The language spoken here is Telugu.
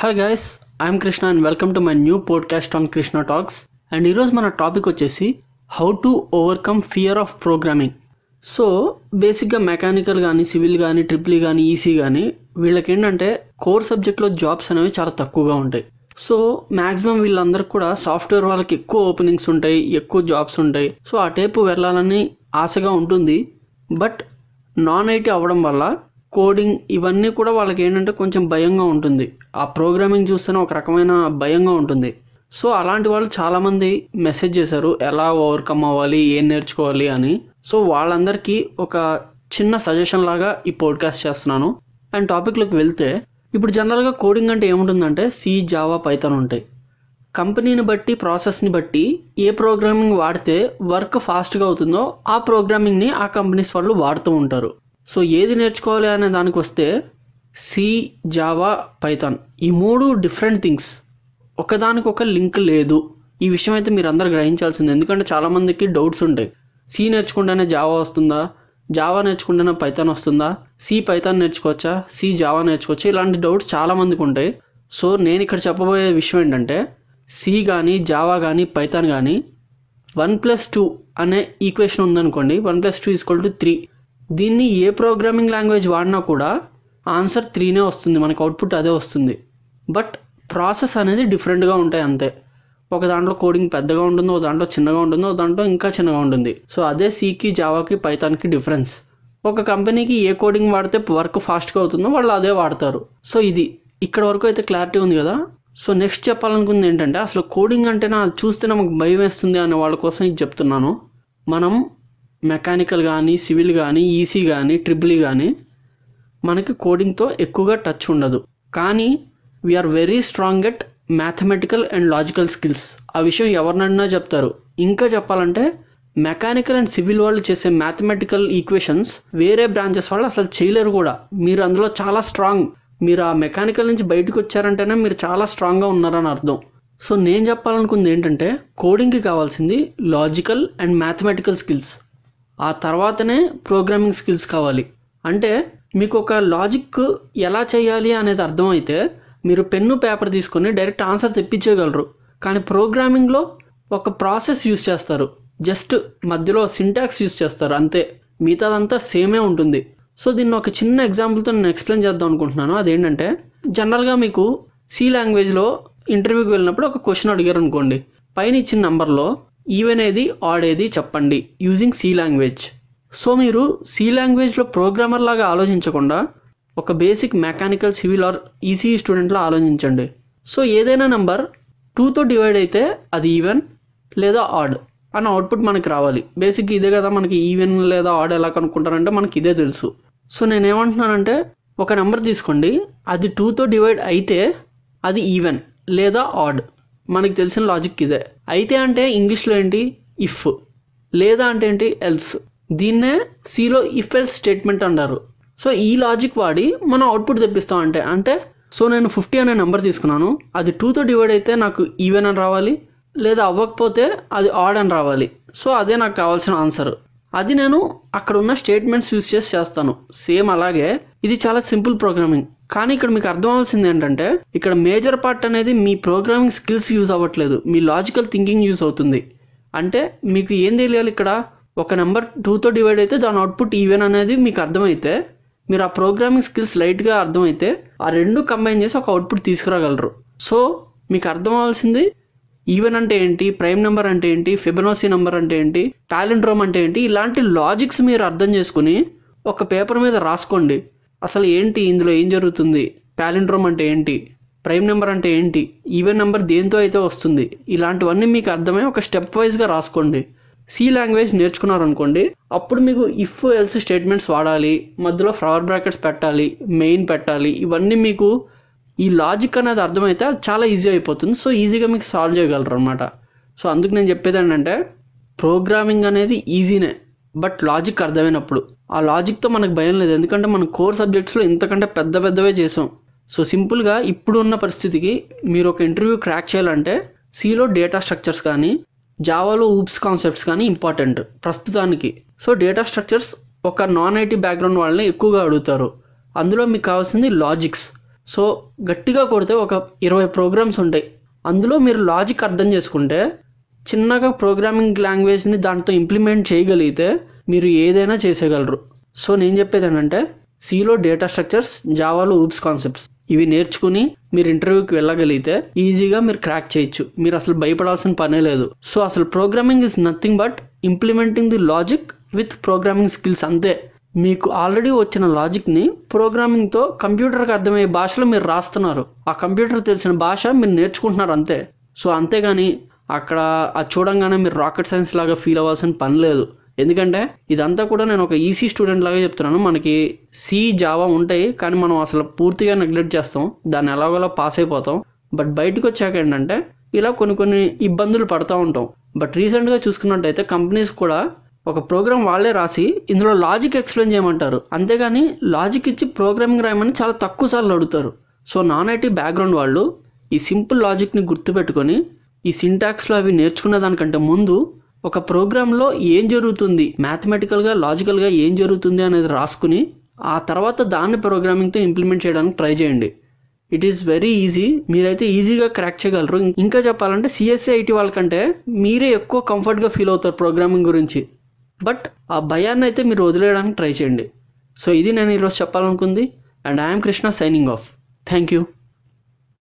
hi guys I'm Krishna and welcome to my new podcast on Krishna talks and ఈరోజు మన టాపిక్ వచ్చేసి how to overcome fear of programming so బేసిక్గా మెకానికల్ కానీ సివిల్ కానీ ట్రిపుల్ కానీ ఈసీ కానీ వీళ్ళకి ఏంటంటే కోర్ సబ్జెక్ట్లో జాబ్స్ అనేవి చాలా తక్కువగా ఉంటాయి సో మ్యాక్సిమం వీళ్ళందరికీ కూడా సాఫ్ట్వేర్ వాళ్ళకి ఎక్కువ ఓపెనింగ్స్ ఉంటాయి ఎక్కువ జాబ్స్ ఉంటాయి సో ఆ టైపు వెళ్ళాలని ఆశగా ఉంటుంది బట్ నాన్ ఐటీ అవ్వడం వల్ల కోడింగ్ ఇవన్నీ కూడా వాళ్ళకి ఏంటంటే కొంచెం భయంగా ఉంటుంది ఆ ప్రోగ్రామింగ్ చూస్తేనే ఒక రకమైన భయంగా ఉంటుంది సో అలాంటి వాళ్ళు చాలామంది మెసేజ్ చేశారు ఎలా ఓవర్కమ్ అవ్వాలి ఏం నేర్చుకోవాలి అని సో వాళ్ళందరికీ ఒక చిన్న సజెషన్ లాగా ఈ పోడ్కాస్ట్ చేస్తున్నాను అండ్ టాపిక్లోకి వెళ్తే ఇప్పుడు జనరల్గా కోడింగ్ అంటే ఏముంటుందంటే సి జావా పైతన్ ఉంటాయి కంపెనీని బట్టి ప్రాసెస్ని బట్టి ఏ ప్రోగ్రామింగ్ వాడితే వర్క్ ఫాస్ట్గా అవుతుందో ఆ ప్రోగ్రామింగ్ని ఆ కంపెనీస్ వాళ్ళు వాడుతూ ఉంటారు సో ఏది నేర్చుకోవాలి అనే దానికి వస్తే సి జావా పైథాన్ ఈ మూడు డిఫరెంట్ థింగ్స్ ఒకదానికి ఒక లింక్ లేదు ఈ విషయం అయితే మీరు అందరు గ్రహించాల్సింది ఎందుకంటే చాలామందికి డౌట్స్ ఉంటాయి సి నేర్చుకుంటేనే జావా వస్తుందా జావా నేర్చుకుంటేనే పైథాన్ వస్తుందా సి పైథాన్ నేర్చుకోవచ్చా సి జావా నేర్చుకోవచ్చా ఇలాంటి డౌట్స్ చాలామందికి ఉంటాయి సో నేను ఇక్కడ చెప్పబోయే విషయం ఏంటంటే సి కానీ జావా కానీ పైథాన్ కానీ వన్ ప్లస్ టూ అనే ఈక్వేషన్ ఉందనుకోండి one plus two equal to three దీన్ని ఏ ప్రోగ్రామింగ్ లాంగ్వేజ్ వాడినా కూడా ఆన్సర్ త్రీనే వస్తుంది మనకు అవుట్పుట్ అదే వస్తుంది బట్ ప్రాసెస్ అనేది డిఫరెంట్గా ఉంటాయి అంతే ఒక దాంట్లో కోడింగ్ పెద్దగా ఉంటుంది ఒక దాంట్లో చిన్నగా ఉంటుంది ఒక దాంట్లో ఇంకా చిన్నగా ఉంటుంది సో అదే సీకి జావాకి పైథాన్కి డిఫరెన్స్ ఒక కంపెనీకి ఏ కోడింగ్ వాడితే వర్క్ ఫాస్ట్గా అవుతుందో వాళ్ళు అదే వాడతారు సో ఇది ఇక్కడ వరకు అయితే క్లారిటీ ఉంది కదా సో నెక్స్ట్ చెప్పాలనుకుంది ఏంటంటే అసలు కోడింగ్ అంటే నా చూస్తే నాకు భయం వేస్తుంది అనే వాళ్ళ కోసం ఇది చెప్తున్నాను మనం మెకానికల్ కానీ సివిల్ కానీ ఈసీ e కానీ ట్రిపుల్ కానీ e మనకి కోడింగ్తో ఎక్కువగా టచ్ ఉండదు కానీ we're very strong at mathematical and logical skills ఆ విషయం ఎవరినన్నా చెప్తారు ఇంకా చెప్పాలంటే మెకానికల్ అండ్ సివిల్ వాళ్ళు చేసే మ్యాథమెటికల్ ఈక్వేషన్స్ వేరే బ్రాంచెస్ వాళ్ళు అసలు చేయలేరు కూడా మీరు అందులో చాలా స్ట్రాంగ్ మీరు ఆ మెకానికల్ నుంచి బయటకు వచ్చారంటేనే మీరు చాలా స్ట్రాంగ్గా ఉన్నారని అర్థం సో నేను చెప్పాలనుకుంది ఏంటంటే కోడింగ్కి కావాల్సింది లాజికల్ అండ్ మ్యాథమెటికల్ స్కిల్స్ ఆ తర్వాతనే ప్రోగ్రామింగ్ స్కిల్స్ కావాలి అంటే మీకు ఒక లాజిక్ ఎలా చేయాలి అనేది అర్థమైతే మీరు పెన్ను పేపర్ తీసుకొని డైరెక్ట్ ఆన్సర్ తెప్పించేయగలరు కానీ ప్రోగ్రామింగ్లో ఒక ప్రాసెస్ యూస్ చేస్తారు జస్ట్ మధ్యలో సింటాక్స్ యూస్ చేస్తారు అంతే మిగతాదంతా సేమే ఉంటుంది సో దీన్ని ఒక చిన్న ఎగ్జాంపుల్తో నేను ఎక్స్ప్లెయిన్ చేద్దాం అనుకుంటున్నాను అదేంటంటే జనరల్గా మీకు సి లాంగ్వేజ్లో ఇంటర్వ్యూకి వెళ్ళినప్పుడు ఒక క్వశ్చన్ అడిగారు అనుకోండి పైన ఇచ్చిన నెంబర్లో ఈవెన్ ఏది ఆడ్ ఏది చెప్పండి యూజింగ్ సి లాంగ్వేజ్ సో మీరు సి లాంగ్వేజ్లో ప్రోగ్రామర్ లాగా ఆలోచించకుండా ఒక basic mechanical civil or EC స్టూడెంట్లో ఆలోచించండి సో ఏదైనా నెంబర్ టూతో డివైడ్ అయితే అది ఈవెన్ లేదా ఆడ్ అని అవుట్పుట్ మనకి రావాలి బేసిక్ ఇదే కదా మనకి ఈవెన్ లేదా ఆడ్ ఎలా కనుక్కుంటారంటే మనకి ఇదే తెలుసు సో నేనేమంటున్నానంటే ఒక నెంబర్ తీసుకోండి అది టూతో డివైడ్ అయితే అది ఈవెన్ లేదా ఆడ్ మనకి తెలిసిన లాజిక్ ఇదే అయితే అంటే ఇంగ్లీష్లో ఏంటి ఇఫ్ లేదా అంటే ఏంటి ఎల్స్ దీన్నే సిలో ఇఫ్ ఎల్స్ స్టేట్మెంట్ అంటారు సో ఈ లాజిక్ వాడి మనం అవుట్పుట్ తెప్పిస్తాం అంటే అంటే సో నేను ఫిఫ్టీ అనే నెంబర్ తీసుకున్నాను అది టూతో డివైడ్ అయితే నాకు ఈవెన్ అని రావాలి లేదా అవ్వకపోతే అది ఆడ్ అని రావాలి సో అదే నాకు కావాల్సిన ఆన్సర్ అది నేను అక్కడ ఉన్న స్టేట్మెంట్స్ యూస్ చేసి చేస్తాను సేమ్ అలాగే ఇది చాలా సింపుల్ ప్రోగ్రామింగ్ కానీ ఇక్కడ మీకు అర్థం అవ్వాల్సింది ఏంటంటే ఇక్కడ మేజర్ పార్ట్ అనేది మీ ప్రోగ్రామింగ్ స్కిల్స్ యూజ్ అవ్వట్లేదు మీ లాజికల్ థింకింగ్ యూజ్ అవుతుంది అంటే మీకు ఏం తెలియాలి ఇక్కడ ఒక నెంబర్ టూతో డివైడ్ అయితే దాని అవుట్పుట్ ఈవెన్ అనేది మీకు అర్థమైతే మీరు ఆ ప్రోగ్రామింగ్ స్కిల్స్ లైట్గా అర్థమైతే ఆ రెండు కంబైన్ చేసి ఒక అవుట్పుట్ తీసుకురాగలరు సో మీకు అర్థం అవ్వాల్సింది ఈవెన్ అంటే ఏంటి ప్రైమ్ నెంబర్ అంటే ఏంటి ఫిబనాసీ నెంబర్ అంటే ఏంటి ప్యాలెండ్రోమ్ అంటే ఏంటి ఇలాంటి లాజిక్స్ మీరు అర్థం చేసుకుని ఒక పేపర్ మీద రాసుకోండి అసలు ఏంటి ఇందులో ఏం జరుగుతుంది ప్యాలెండ్రోమ్ అంటే ఏంటి ప్రైమ్ నెంబర్ అంటే ఏంటి ఈవెన్ నెంబర్ దేంతో అయితే వస్తుంది ఇలాంటివన్నీ మీకు అర్థమై ఒక స్టెప్ వైజ్గా రాసుకోండి సి లాంగ్వేజ్ నేర్చుకున్నారనుకోండి అప్పుడు మీకు ఇఫ్ ఎల్స్ స్టేట్మెంట్స్ వాడాలి మధ్యలో ఫ్లవర్ బ్రాకెట్స్ పెట్టాలి మెయిన్ పెట్టాలి ఇవన్నీ మీకు ఈ లాజిక్ అనేది అర్థమైతే చాలా ఈజీ అయిపోతుంది సో ఈజీగా మీకు సాల్వ్ చేయగలరు అనమాట సో అందుకు నేను చెప్పేది ఏంటంటే ప్రోగ్రామింగ్ అనేది ఈజీనే బట్ లాజిక్ అర్థమైనప్పుడు ఆ లాజిక్తో మనకు భయం లేదు ఎందుకంటే మనం కోర్ సబ్జెక్ట్స్లో ఇంతకంటే పెద్ద పెద్దవే చేసాం సో సింపుల్గా ఇప్పుడు ఉన్న పరిస్థితికి మీరు ఒక ఇంటర్వ్యూ క్రాక్ చేయాలంటే సిలో డేటా స్ట్రక్చర్స్ కానీ జావాలో ఊప్స్ కాన్సెప్ట్స్ కానీ ఇంపార్టెంట్ ప్రస్తుతానికి సో డేటా స్ట్రక్చర్స్ ఒక నాన్ ఐటీ బ్యాక్గ్రౌండ్ వాళ్ళని ఎక్కువగా అడుగుతారు అందులో మీకు కావాల్సింది లాజిక్స్ సో గట్టిగా కొడితే ఒక ఇరవై ప్రోగ్రామ్స్ ఉంటాయి అందులో మీరు లాజిక్ అర్థం చేసుకుంటే చిన్నగా ప్రోగ్రామింగ్ లాంగ్వేజ్ని దాంతో ఇంప్లిమెంట్ చేయగలిగితే మీరు ఏదైనా చేసేయగలరు సో నేను చెప్పేది ఏంటంటే సిలో డేటా స్ట్రక్చర్స్ జావాలో ఊప్స్ కాన్సెప్ట్స్ ఇవి నేర్చుకుని మీరు ఇంటర్వ్యూకి వెళ్ళగలిగితే ఈజీగా మీరు క్రాక్ చేయొచ్చు మీరు అసలు భయపడాల్సిన పనే లేదు సో అసలు programming is nothing but implementing the logic with programming skills అంతే మీకు ఆల్రెడీ వచ్చిన లాజిక్ని ప్రోగ్రామింగ్తో కంప్యూటర్కి అర్థమయ్యే భాషలో మీరు రాస్తున్నారు ఆ కంప్యూటర్ తెలిసిన భాష మీరు నేర్చుకుంటున్నారు అంతే సో అంతేగాని అక్కడ అది చూడంగానే మీరు రాకెట్ సైన్స్ లాగా ఫీల్ అవ్వాల్సిన పని లేదు ఎందుకంటే ఇదంతా కూడా నేను ఒక ఈసీ e స్టూడెంట్ లాగా చెప్తున్నాను మనకి సి జావా ఉంటాయి కానీ మనం అసలు పూర్తిగా నెగ్లెక్ట్ చేస్తాం దాన్ని ఎలాగోలా పాస్ అయిపోతాం బట్ బయటకు వచ్చాక ఏంటంటే ఇలా కొన్ని కొన్ని ఇబ్బందులు పడుతూ ఉంటాం బట్ రీసెంట్గా చూసుకున్నట్టయితే కంపెనీస్ కూడా ఒక ప్రోగ్రామ్ వాళ్ళే రాసి ఇందులో లాజిక్ ఎక్స్ప్లెయిన్ చేయమంటారు అంతేగాని లాజిక్ ఇచ్చి ప్రోగ్రామింగ్ రాయమని చాలా తక్కువ సార్లు అడుగుతారు సో నాన్ ఐటీ బ్యాక్గ్రౌండ్ వాళ్ళు ఈ సింపుల్ లాజిక్ని గుర్తుపెట్టుకొని ఈ సింటాక్స్లో అవి నేర్చుకున్న దానికంటే ముందు ఒక ప్రోగ్రాంలో ఏం జరుగుతుంది మ్యాథమెటికల్గా లాజికల్గా ఏం జరుగుతుంది అనేది రాసుకుని ఆ తర్వాత దాన్ని ప్రోగ్రామింగ్తో ఇంప్లిమెంట్ చేయడానికి ట్రై చేయండి ఇట్ ఈస్ వెరీ ఈజీ మీరైతే ఈజీగా క్రాక్ చేయగలరు ఇంకా చెప్పాలంటే సిఎస్ఐ ఐటీ వాళ్ళకంటే మీరే ఎక్కువ కంఫర్ట్గా ఫీల్ అవుతారు ప్రోగ్రామింగ్ గురించి బట్ ఆ భయాన్ని అయితే మీరు వదిలేయడానికి ట్రై చేయండి సో ఇది నేను ఈరోజు చెప్పాలనుకుంది and I'm Krishna signing off thank you